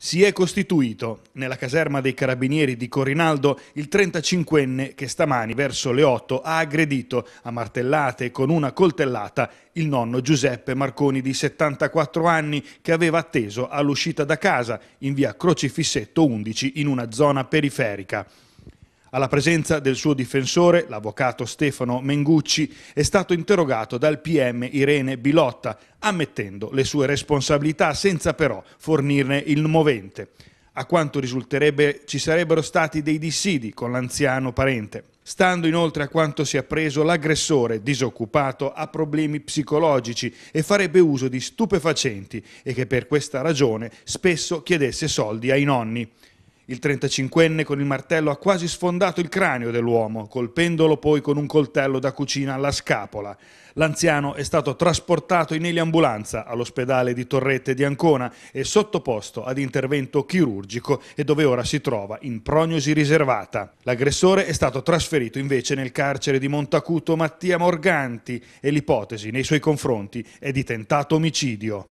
Si è costituito nella caserma dei carabinieri di Corinaldo il 35enne che stamani verso le 8 ha aggredito a martellate e con una coltellata il nonno Giuseppe Marconi di 74 anni che aveva atteso all'uscita da casa in via Crocifissetto 11 in una zona periferica. Alla presenza del suo difensore, l'avvocato Stefano Mengucci, è stato interrogato dal PM Irene Bilotta, ammettendo le sue responsabilità senza però fornirne il movente. A quanto risulterebbe ci sarebbero stati dei dissidi con l'anziano parente. Stando inoltre a quanto si è appreso, l'aggressore, disoccupato, ha problemi psicologici e farebbe uso di stupefacenti e che per questa ragione spesso chiedesse soldi ai nonni. Il 35enne con il martello ha quasi sfondato il cranio dell'uomo, colpendolo poi con un coltello da cucina alla scapola. L'anziano è stato trasportato in eliambulanza all'ospedale di Torrette di Ancona e sottoposto ad intervento chirurgico e dove ora si trova in prognosi riservata. L'aggressore è stato trasferito invece nel carcere di Montacuto Mattia Morganti e l'ipotesi nei suoi confronti è di tentato omicidio.